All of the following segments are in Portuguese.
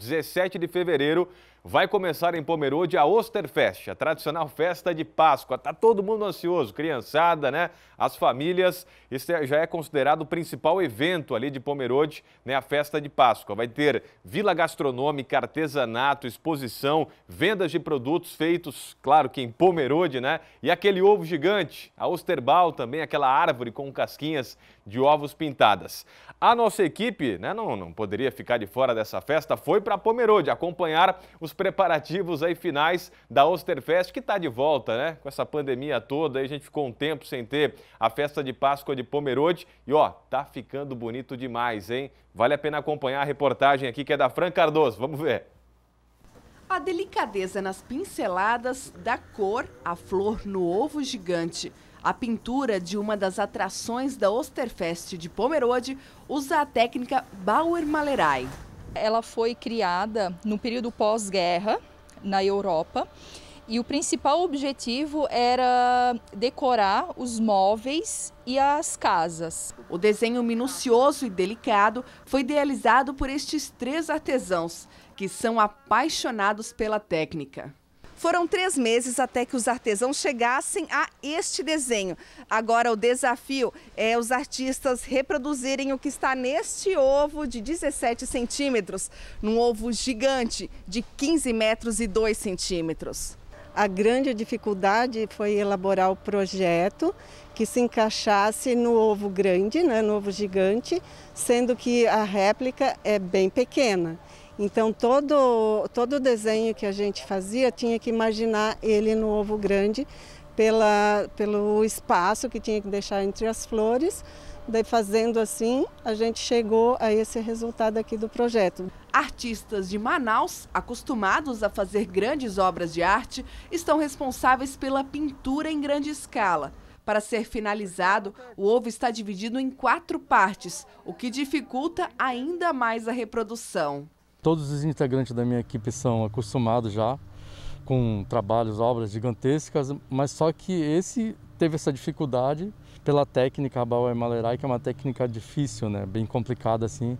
17 de fevereiro, vai começar em Pomerode a Osterfest, a tradicional festa de Páscoa. Tá todo mundo ansioso, criançada, né? As famílias, isso já é considerado o principal evento ali de Pomerode, né? A festa de Páscoa. Vai ter vila gastronômica, artesanato, exposição, vendas de produtos feitos, claro que em Pomerode, né? E aquele ovo gigante, a Osterbal também, aquela árvore com casquinhas de ovos pintadas. A nossa equipe, né, não, não poderia ficar de fora dessa festa, foi para Pomerode acompanhar os preparativos aí finais da Osterfest, que está de volta, né? Com essa pandemia toda, aí a gente ficou um tempo sem ter a festa de Páscoa de Pomerode e ó, tá ficando bonito demais, hein? Vale a pena acompanhar a reportagem aqui que é da Fran Cardoso. Vamos ver. A delicadeza nas pinceladas da cor, a flor no ovo gigante. A pintura de uma das atrações da Osterfest de Pomerode usa a técnica bauer Malerei. Ela foi criada no período pós-guerra na Europa e o principal objetivo era decorar os móveis e as casas. O desenho minucioso e delicado foi idealizado por estes três artesãos, que são apaixonados pela técnica. Foram três meses até que os artesãos chegassem a este desenho. Agora, o desafio é os artistas reproduzirem o que está neste ovo de 17 centímetros, num ovo gigante de 15 metros e 2 centímetros. A grande dificuldade foi elaborar o projeto que se encaixasse no ovo grande, né, no ovo gigante, sendo que a réplica é bem pequena. Então todo todo desenho que a gente fazia tinha que imaginar ele no ovo grande pela, pelo espaço que tinha que deixar entre as flores Daí fazendo assim, a gente chegou a esse resultado aqui do projeto. Artistas de Manaus, acostumados a fazer grandes obras de arte, estão responsáveis pela pintura em grande escala. Para ser finalizado, o ovo está dividido em quatro partes, o que dificulta ainda mais a reprodução. Todos os integrantes da minha equipe são acostumados já com trabalhos, obras gigantescas, mas só que esse teve essa dificuldade pela técnica Bauer Malerai, que é uma técnica difícil, né? Bem complicada assim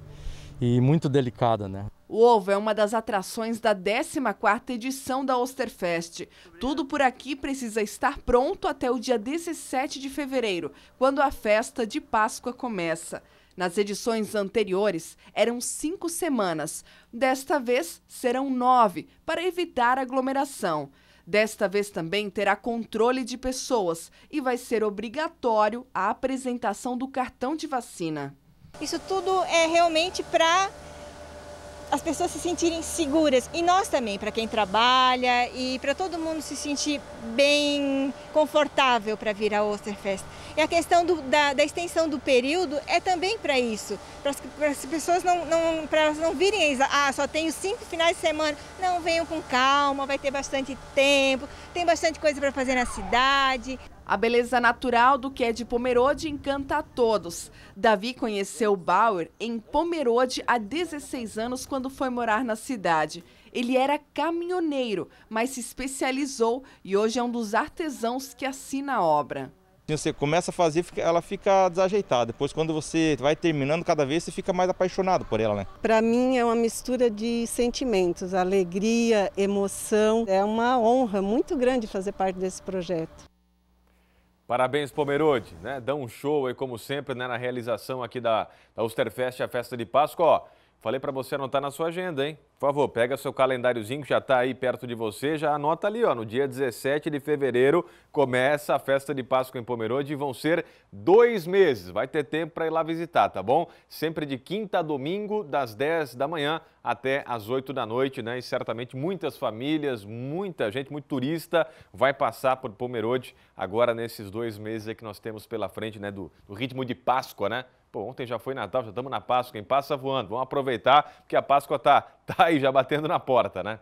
e muito delicada, né? O ovo é uma das atrações da 14ª edição da Osterfest. Tudo por aqui precisa estar pronto até o dia 17 de fevereiro, quando a festa de Páscoa começa. Nas edições anteriores, eram cinco semanas. Desta vez, serão nove, para evitar aglomeração. Desta vez também terá controle de pessoas e vai ser obrigatório a apresentação do cartão de vacina. Isso tudo é realmente para as pessoas se sentirem seguras e nós também, para quem trabalha e para todo mundo se sentir bem confortável para vir à Osterfest. E a questão do, da, da, extensão do período é também para isso, para as pessoas não, não, elas não virem, ah, só tenho cinco finais de semana. Não, venham com calma, vai ter bastante tempo, tem bastante coisa para fazer na cidade. A beleza natural do que é de Pomerode encanta a todos. Davi conheceu Bauer em Pomerode há 16 anos quando foi morar na cidade. Ele era caminhoneiro, mas se especializou e hoje é um dos artesãos que assina a obra você começa a fazer, ela fica desajeitada. Depois, quando você vai terminando, cada vez você fica mais apaixonado por ela, né? Para mim é uma mistura de sentimentos, alegria, emoção. É uma honra muito grande fazer parte desse projeto. Parabéns, Pomerode, né? Dá um show aí, como sempre, né? na realização aqui da, da Osterfest, a festa de Páscoa. Ó. Falei para você anotar na sua agenda, hein? Por favor, pega seu calendáriozinho que já está aí perto de você, já anota ali, ó. No dia 17 de fevereiro começa a festa de Páscoa em Pomerode e vão ser dois meses. Vai ter tempo para ir lá visitar, tá bom? Sempre de quinta a domingo, das 10 da manhã até as 8 da noite, né? E certamente muitas famílias, muita gente, muito turista vai passar por Pomerode agora nesses dois meses que nós temos pela frente, né? Do, do ritmo de Páscoa, né? Pô, ontem já foi Natal, já estamos na Páscoa, quem passa voando. Vamos aproveitar, porque a Páscoa tá, tá aí já batendo na porta, né?